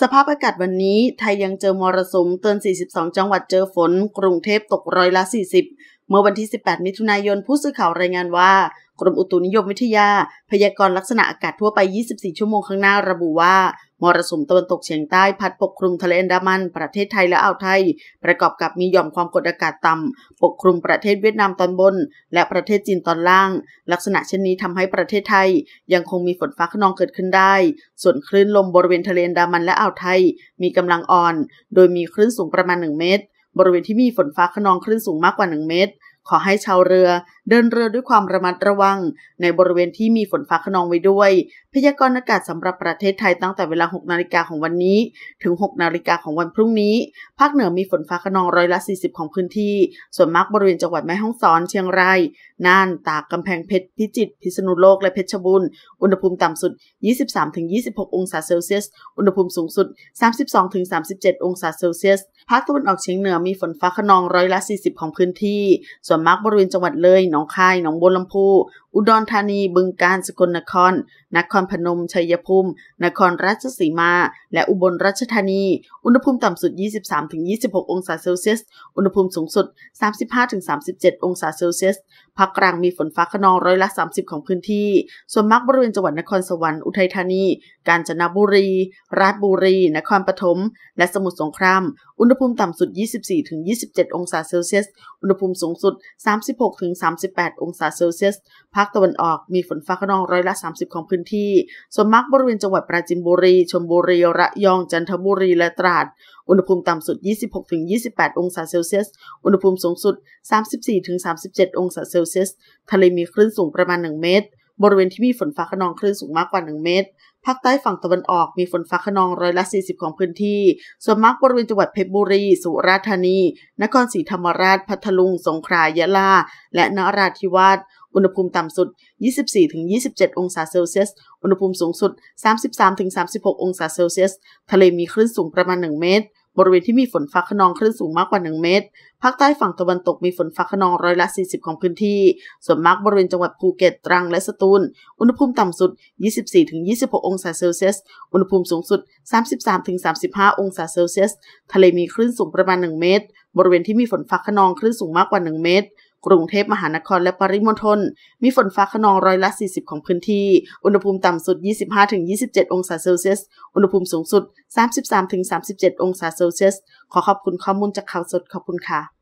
สภาพอากาศวันนี้ ไทยยังเจอมรสุมเตือน42 จังหวัดเจอฝน กรุงเทพตกร้อยละ 40 เมื่อวันที่ 18 มิถุนายนผู้สื่อข่าวรายงานว่า กรมอุตุนิยมวิทยา พยากรณ์ลักษณะอากาศทั่วไป 24 ชั่วโมงข้างหน้าระบุว่ามรสุมตะวันตกเฉียงใต้ พัดปกคลุมทะเลอันดามัน ประเทศไทยและอ่าวไทย ประกอบกับมีหย่อมความ กด อากาศ ต่ำปกคลุมประเทศเวียดนามตอนบน และประเทศ จีน ตอนล่าง ลักษณะเช่นนี้ทำให้ประเทศไทยยังคงมีฝนฟ้าขนองเกิดขึ้นได้ ส่วนคลื่นลมบริเวณทะเลอันดามันและอ่าวไทย มีกำลังอ่อน โดยมีคลื่นสูงประมาณ 1 เมตร บริเวณที่มีฝนฟ้าขนองคลื่นสูงมากกว่า 1 เมตร ขอให้ชาวเรือเดินเรือด้วยความระมัดระวัง ในบริเวณที่มีฝนฟ้าขนองไว้ด้วยพยากรณ์อากาศสำหรับประเทศไทยตั้งแต่เวลา 6 นาฬิกาของวันนี้ ถึง 6 นาฬิกาของวันพรุ่งนี้ ภาคเหนือมีฝนฟ้าขนองร้อยละ 40 ของพื้นที่ ส่วนมากบริเวณจังหวัดแม่ฮ่องสอนเชียงรายน่านตากกำแพงเพชรพิจิตรพิษณุโลกและเพชรบูรณ์อุณหภูมิต่ำสุด 23-26 องศาเซลเซียสอุณหภูมิสูงสุด 32-37 องศาเซลเซียสภาคตะวันออกเฉียงเหนือมีฝนฟ้าขนองร้อยละ 40 ของพื้นที่ ส่วนมากบริเวณจังหวัดเลย หนองคายหนองบัวลำพูอุดรธานีบึงกาฬสกลนคร นครพนมชัยภูมิ นครราชสีมา และอุบลราชธานี อุณหภูมิต่ำสุด 23-26 องศาเซลเซียสอุณหภูมิสูงสุด 35-37 องศาเซลเซียสภาคกลางมีฝนฟ้าขนองร้อยละ 30 ของพื้นที่ ส่วนมากบริเวณจังหวัดนครสวรรค์อุทัยธานีกาญจนบุรี ราชบุรี นครปฐม และสมุทรสงคราม อุณหภูมิต่ำสุด 24-27 องศาเซลเซียส อุณหภูมิสูงสุด 36-38 องศาเซลเซียสภาคตะวันออกมีฝนฟ้าขนองร้อยละ 30 ของพื้นที่ ส่วนมากบริเวณจังหวัดปราจินบุรี ชลบุรี ระยอง จันทบุรีและตราด อุณหภูมิต่ำสุด 26-28 องศาเซลเซียส อุณหภูมิสูงสุด 34-37 องศาเซลเซียส ทะเลมีคลื่นสูงประมาณ 1 เมตรบริเวณที่มีฝนฟ้าขนองคลื่นสูงมากกว่า 1 เมตรภาคใต้ฝั่งตะวันออกมีฝนฟ้าขนองร้อยละ 40 ของพื้นที่ ส่วนมากบริเวณจังหวัดเพชรบุรี สุราษฎร์ธานี นครศรีธรรมราช พัทลุง สงขลายะลา และนราธิวาส อุณหภูมิต่ำสุด 24-27 องศาเซลเซียส อุณหภูมิสูงสุด 33-36 องศาเซลเซียส ทะเลมีคลื่นสูงประมาณ1เมตรบริเวณที่มีฝนฟ้าขนองคลื่นสูงมากกว่า 1 เมตรภาคใต้ฝั่งตะวันตกมีฝนฟ้าขนองร้อยละ 40 ของพื้นที่ ส่วนมากบริเวณจังหวัดภูเก็ตตรังและสตูล อุณหภูมิต่ำสุด24-26องศาเซลเซียส อุณหภูมิสูงสุด 33-35 องศาเซลเซียส ทะเลมีคลื่นสูงประมาณ 1 เมตร บริเวณที่มีฝนฟ้าขนองคลื่นสูงมากกว่า 1 เมตรกรุงเทพมหานครและปริมณฑลมีฝนฟ้าขนองร้อยละ 40 ของพื้นที่ อุณหภูมิต่ำสุด 25-27 องศาเซลเซียส อุณหภูมิสูงสุด 33-37 องศาเซลเซียส ขอขอบคุณข้อมูลจากข่าวสดขอบคุณค่ะ